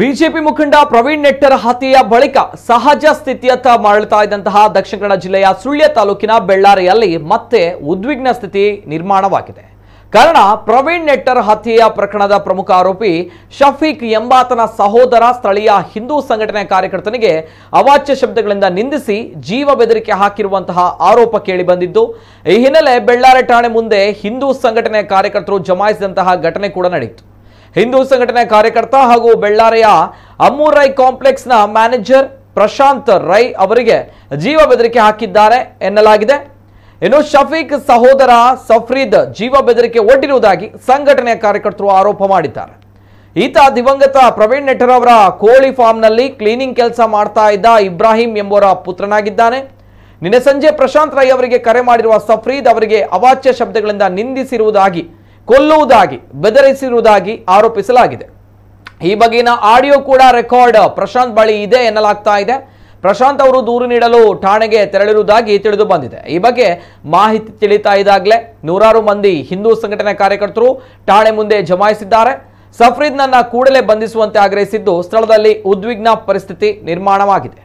BJP ಮುಖಂಡ ಪ್ರವೀಣ್ ನೆಟ್ಟರ್ ಹತ್ಯೆಯ ಬಳಿಕ ಸಹಜ ಸ್ಥಿತಿಯತ್ತ ಮರಳುತ್ತಾ ಇದ್ದಂತಹ ದಕ್ಷಿಣ ಕನ್ನಡ ಜಿಲ್ಲೆಯ ಸುಳ್ಯ ತಾಲೂಕಿನ ಬೆಳ್ಳಾರಿಯಲ್ಲಿ ಮತ್ತೆ ಉದ್ವಿಗ್ನ ಸ್ಥಿತಿ ನಿರ್ಮಾಣವಾಗಿದೆ ಕಾರಣ ಪ್ರವೀಣ್ ನೆಟ್ಟರ್ ಹತ್ಯೆಯ ಪ್ರಕರಣದ ಪ್ರಮುಖ ಆರೋಪಿ ಶಫೀಕ್ ಎಂಬಾತನ ಸಹೋದರ ಸ್ಥಳೀಯ ಹಿಂದೂ ಸಂಘಟನೆ ಕಾರ್ಯಕರ್ತನಿಗೆ ಅವಾಚ್ಯ ಶಬ್ದಗಳಿಂದ ನಿಂದಿಸಿ ಜೀವ ಬೆದರಿಕೆ ಹಾಕಿರುವಂತಹ ಆರೋಪ ಕೇಳಿ ಬಂದಿದ್ದು ಈ ಹಿನ್ನೆಲೆ ಬೆಳ್ಳಾರೆ ಠಾಣೆ ಮುಂದೆ ಹಿಂದೂ ಸಂಘಟನೆ ಕಾರ್ಯಕರ್ತರು ಜಮಾಯಿಸಿದಂತಹ ಘಟನೆ ಕೂಡ ನಡೆಯಿತು ಹಿಂದೂ ಸಂಘಟನೆ ಕಾರ್ಯಕರ್ತ ಹಾಗೂ ಬೆಳ್ಳಾರೆಯ ಅಮ್ಮೂರೈ ಕಾಂಪ್ಲೆಕ್ಸ್ನ ಮ್ಯಾನೇಜರ್ ಪ್ರಶಾಂತ್ ರೈ ಅವರಿಗೆ ಜೀವ ಬೆದರಿಕೆ ಹಾಕಿದ್ದಾರೆ ಎನ್ನಲಾಗಿದೆ ಇನ್ನು ಶಫೀಕ್ ಸಹೋದರ ಸಫ್ರೀದ್ ಜೀವ ಬೆದರಿಕೆ ಒಡ್ಡಿರುವುದಾಗಿ ಸಂಘಟನೆಯ ಕಾರ್ಯಕರ್ತರು ಆರೋಪ ಮಾಡಿದ್ದಾರೆ ಈತ ದಿವಂಗತ ಪ್ರವೀಣ್ ನೆಟ್ಟರ್ ಅವರ ಕೋಳಿ ಫಾರ್ಮ್ನಲ್ಲಿ ಕ್ಲೀನಿಂಗ್ ಕೆಲಸ ಮಾಡ್ತಾ ಇದ್ದ ಇಬ್ರಾಹಿಂ ಎಂಬುವರ ಪುತ್ರನಾಗಿದ್ದಾನೆ ನಿನ್ನೆ ಸಂಜೆ ಪ್ರಶಾಂತ್ ರೈ ಅವರಿಗೆ ಕರೆ ಮಾಡಿರುವ ಸಫ್ರೀದ್ ಅವರಿಗೆ ಅವಾಚ್ಯ ಶಬ್ದಗಳಿಂದ ನಿಂದಿಸಿರುವುದಾಗಿ ಕೊಲ್ಲುವುದಾಗಿ ಬೆದರಿಸಿರುವುದಾಗಿ ಆರೋಪಿಸಲಾಗಿದೆ ಈ ಬಗೆಗಿನ ಆಡಿಯೋ ಕೂಡ ರೆಕಾರ್ಡ್ ಪ್ರಶಾಂತ್ ಬಳಿ ಇದೆ ಎನ್ನಲಾಗ್ತಾ ಇದೆ ಪ್ರಶಾಂತ್ ಅವರು ದೂರು ನೀಡಲು ಠಾಣೆಗೆ ತೆರಳಿರುವುದಾಗಿ ತಿಳಿದು ಬಂದಿದೆ ಈ ಬಗ್ಗೆ ಮಾಹಿತಿ ತಿಳಿತಾ ಇದ್ದಾಗಲೇ ನೂರಾರು ಮಂದಿ ಹಿಂದೂ ಸಂಘಟನೆ ಕಾರ್ಯಕರ್ತರು ಠಾಣೆ ಮುಂದೆ ಜಮಾಯಿಸಿದ್ದಾರೆ ಸಫ್ರೀದ್ನನ್ನ ಕೂಡಲೇ ಬಂಧಿಸುವಂತೆ ಆಗ್ರಹಿಸಿದ್ದು ಸ್ಥಳದಲ್ಲಿ ಉದ್ವಿಗ್ನ ಪರಿಸ್ಥಿತಿ ನಿರ್ಮಾಣವಾಗಿದೆ